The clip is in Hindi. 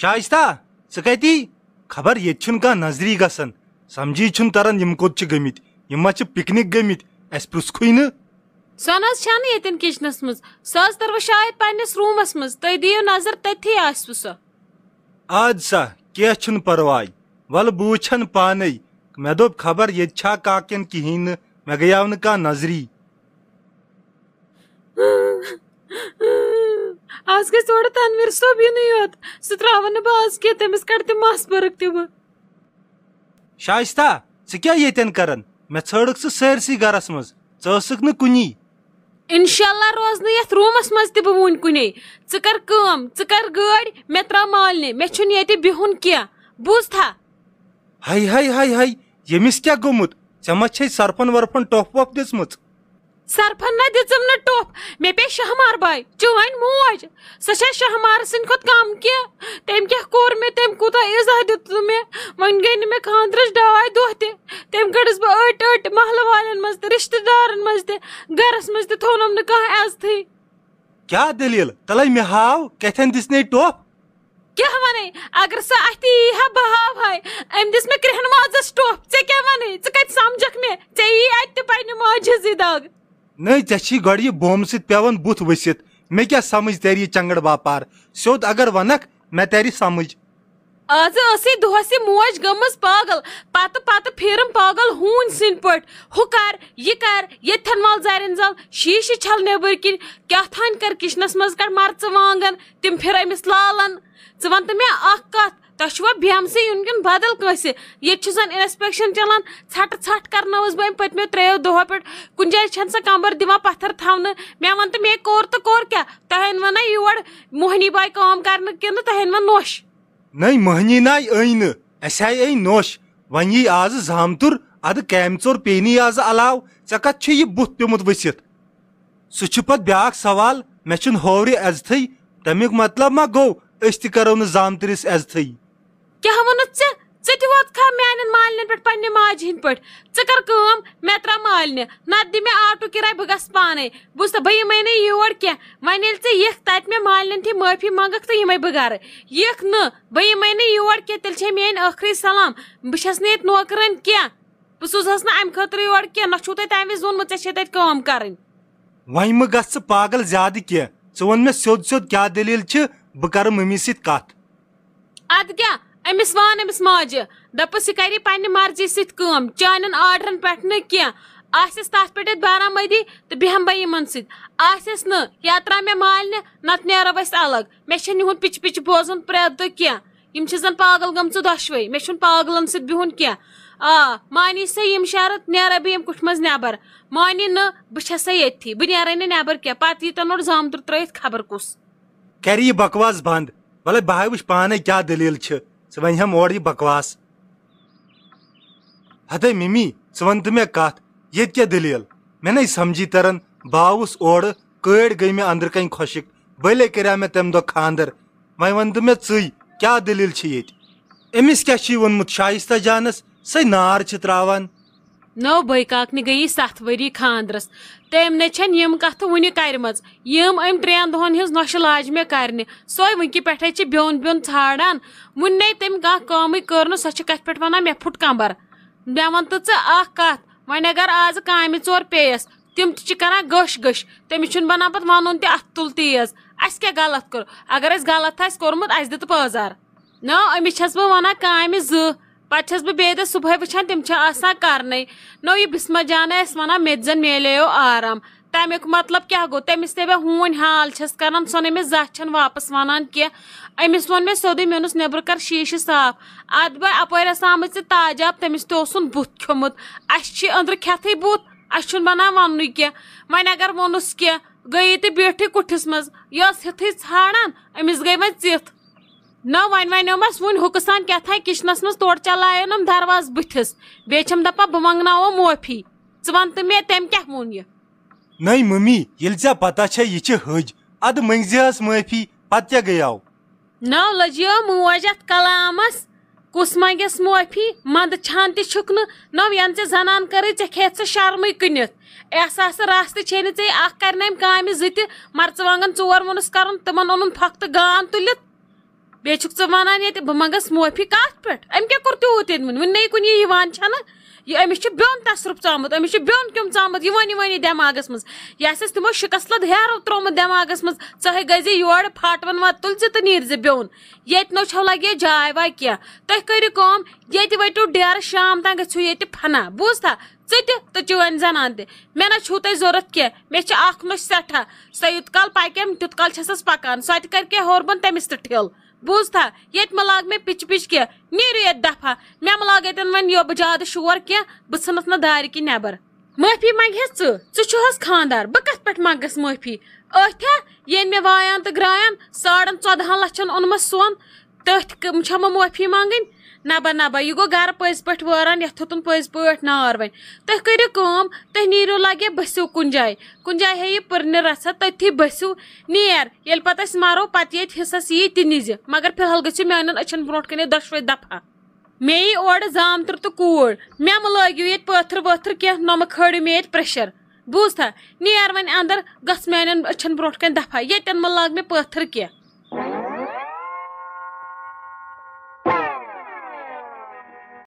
शाइस्ता सकैती खबर ये का नजरी का समझी छुन तरन यमकोच गमित यमा छ पिकनिक गमित एस प्रुस्खुई न सनस छन येतन किचनस मज सज तरव शायद पनस रूमस मज तय दियो नजर तथि आसु आज सा क्या छुन परवाय वल बूछन पाने मैं दोब खबर ये छा काकिन किहिन मैं गयावन का नजरी از گژھِ تھوڑا تنویٖر صٲب یِنُے یوت سُہ ترٛاوَن نہٕ بہٕ آز کینٛہہ تٔمِس کَڑٕ تہِ مَس بٔرٕک تہِ بہٕ شایِستہ ژٕ کیٛاہ ییٚتٮ۪ن کران مےٚ ژھٲڑٕکھ ژٕ سٲرسٕے گَرَس منٛز ژٕ ٲسٕکھ نہٕ کُنی اِنشاءاللہ روزٕ نہٕ یَتھ روٗمَس منٛز تہِ بہٕ وٕنۍ کُنے ژٕ کر کٲم ژٕ کر گٲڑۍ مےٚ ترٛاو مالنہِ مےٚ چھُنہٕ ییٚتہِ بِہُن کینٛہہ بوٗزتھا ہَے ہَے ہَے ہَے ییٚمِس کیٛاہ گوٚمُت ژےٚ ما چھے سرپَن ورپَن ٹۄپھ وۄپھ دِژمٕژ सरफन ना दिम टोप मे पे शहमार बाय चोन मोज सह सद कम क्या तम क्या कोर मे तम कूत इजा दु मे वन गई ना मे खानर डाय दह तम कड़स बह अट अट महल वाल रिश्तेदार मरस मोनम नजत क्या दलील तल मे हाव कथन दिसने टोप क्या वन अगर सह अह बह अम दिस मे क्रहन माजस टोप ऐ क्या वन कत समझ मे ई अत पे माजी दग नई चे बोम सत पेवान बुथ वसित मे क्या समझ तेरी यह चंगड़ बापार सोद अगर वन मे तेरी समझ आज असी दोहस मोज ग पागल पत् पत् फिरम पागल हून सिंद पे हु कर यह कर ये वाल जारिन जल शीश छल नबर कि क्या थान कर किचनस मज कर मरच वांगन तम फिर अमिस लालन च वन तो मैं अख कथ तु बेमस युनकिन बदल कस ये जन इंस्पेक्शन चलान झट झट करनस बम त्रो दो पे कुन जाए कमर दिवान पत्थर थवन मे वन तो मे कोर तो कोर क्या तहन वन योर मोहनी बाय काम कर तहन वन नोश नई मोहनी नाय अन अ नोश वन यी आज जामतुर अद कैम चोर पेनी आज अलाव ऐ कत यह बुत पेमुत वसित सह ब्या सवाल मे हौर अजथ तमिक मतलब मा गो अस करो जामतरिस अजथी क्या वो ठा मान माल पे माज हंद पे कर मे त्रा माल नि आटो किराय बह गान बुस बहमे नोर कह वे मे माल थी माफी मंगख तो ये बह यख न बहमे कह ते मेन आखरी सलाम बस नीत नौकर क्या बह सूस नम कह पागल ज्यादा क्या वन मे सोद सोद क्या दलील बह कर मम्मी सत अमिस वन अमिस माजि दपस यह मर्जी सम चान आर्डरन पे ना कह आस तथ पे बारामदी तो बेहम बह इन सस ना त्रा मे मालने नत नो अलग मे इहुद पिच पिच बोजन प्रेत दह कह जन पागल गम दशवे मे पागलन सहुन कह मानी से यम शरत ना बह कुठ मज नबर मानी ना बस ये बह ना नबर कह पीत यी नोट जामदुर त्रत खबर कुस कर बकवास बंद वल बह पान क्या दलील वन हम और ये बकवास हते मिमी वन तो मे कत ये क्या दलील मे नई समझी तरन बहुस और कड़ गई मे अंदर कन खोशिक बलै कर मे तम दो खानदर वह वन तो मे क्या दलील ये अमिस क्या वोनमुत शाइस्ता जानस सही नार त्रावान نو بٲکاکنہِ گٔیہِ سَتھ ؤری خانٛدرَس تٔمۍ نے چھَنہٕ یِم کَتھٕ وٕنہِ کَرِمَژٕ یِم أمۍ ترٛٮ۪ن دۄہَن ہِنٛز نۄشہِ لاجہِ مےٚ کَرنہِ سۄے وٕنکہِ پٮ۪ٹھَے چھِ بیوٚن بیوٚن ژھانڈان وٕنۍ تٔمۍ کانٛہہ کٲمٕے کٔر نہٕ سۄ چھِ کَتھ پٮ۪ٹھ وَنان مےٚ پھُٹ کَمبَر مےٚ وَن تہٕ ژٕ اَکھ کَتھ وۄنۍ اگر آزٕ کامہِ ژور پیٚیَس تِم تہِ چھِ کَران گٔش گٔش تٔمِس چھُنہٕ بَنان پَتہٕ وَنُن تہِ اَتھ تُل تیز اَسہِ کیٛاہ غلط کوٚر اگر اَسہِ غلط آسہِ کوٚرمُت اَسہِ دِتہٕ پٲزار نو أمِس چھَس بہٕ وَنان کامہِ زٕ पे बेद सुबह वचान तम कर नो यह बिस्मा जान वन मे जन मिले आराम तमिक मतलब क्या गो तमिस पे हून हाल छस करान सो नमस जन वापस वनान कमिस वो मे सोद मे ओनस नबर कर शीशे साफ अद बह अपर आम ताजाब तमिस तुन तो बुत खोमुत अस अंदर खत बुत अस बना वन क्या वन अगर वोनस क्या गई तो बेठ कुठस मज यह हिथ ाड़ान अमिस गई वह चिथ نہ وۄنۍ وَنیومَس وٕنۍ ہُکٕس تام کیٛاہ کِچنَس منٛز تورٕ چَلایونَم دروازٕ بٕتھِس بیٚیہِ چھَم دَپان بہٕ منٛگناوو معٲفی ژٕ وَن تہٕ مےٚ تٔمۍ کیٛاہ ووٚن یہِ نَے مٔمی ییٚلہِ ژےٚ پَتہ چھےٚ یہِ چھِ ۂج اَدٕ مٔنٛگۍ زِہَس معٲفی پَتہٕ کیٛاہ گٔیاو نَو لٔجیو موج اَتھ کلامَس کُس منٛگٮ۪س معٲفی منٛدٕ چھان تہِ چھُکھ نہٕ نو یَنہٕ ژےٚ زَنان کٔرٕے ژےٚ کھیٚتھ ژٕ شرمٕے کٕنِتھ احساسہٕ رَس تہِ چھے نہٕ ژےٚ اَکھ کَرنٲیِم کامہِ زٕ تہِ مَرژٕوانٛگَن ژور ووٚنُس کَرُن تِمَن اوٚنُم پھۄکھتہٕ گان تُلِتھ बे छु वन ये मंगस मोफी कत पे अम क्या कोर तूत वे कुन ये छा अमिस ब्योन तसरुफ चामुत अमिस ब्योन कम चामुत यह वन वन दिमागस मज यह तमो शिकसलद हेरो त्रोमुत दिमागस मज ऐ गजे योर फाटवन वत तुल तो नीर जे ब्योन ये नो लगे जाय वाय क्या तुम करो कम ये वटो डेर शाम तक गु ये फना बूझता ژٕ تہِ تہٕ چٲنۍ زَنان تہِ مےٚ نہ چھُو تۄہہِ ضوٚرَتھ کینٛہہ مےٚ چھِ اَکھ نۄش سٮ۪ٹھاہ سۄ یوٗت کال پَکٮ۪م تیُت کال چھَسَس پَکان سۄ تہِ बूझता ये लाग मे पिच पिच कह नीरू ये दफा मे लाग यन वन योब ज्यादा शोर कह बस ना दार कि नबर माफी मंगे ऐस खानदार बह कथ पे मंगस माफी अथ ये मे वायान तो ग्रायान साड़न चौदहन लक्षन ओनमस सोन तथ माफी मंगन نبا نبا یہِ گوٚو گَرٕ پٔزۍ پٲٹھۍ وٲران یَتھ ہیوٚتُن پٔزۍ پٲٹھۍ نار وۄنۍ تُہۍ کٔرِو کٲم تُہۍ نیٖرِو لَگے بٔسِو کُنہِ جایہِ کُنہِ جایہِ ہے یہِ پٔرنہِ رَژھا تٔتھی بٔسِو نیر ییٚلہِ پَتہٕ أسۍ مَرو پَتہٕ ییٚتہِ حِصَس یی تہِ نِزِ مگر فِلحال گٔژھِو میانٮ۪ن أچھَن برونٛٹھ کَنے دۄشوَے دَفعہ مےٚ یی اورٕ زامتٕر تہٕ کوٗر مےٚ مہٕ لٲگِو ییٚتہِ پٲتھٕر وٲتھٕر کینٛہہ نۄمہٕ کھٲڑِو مےٚ ییٚتہِ پرٛٮ۪شَر بوٗزتھا نیر وۄنۍ اَندَر گژھ میانٮ۪ن أچھَن برونٛٹھ کَنۍ دَفعہ ییٚتٮ۪ن مہٕ لاگ مےٚ پٲتھٕر کینٛہہ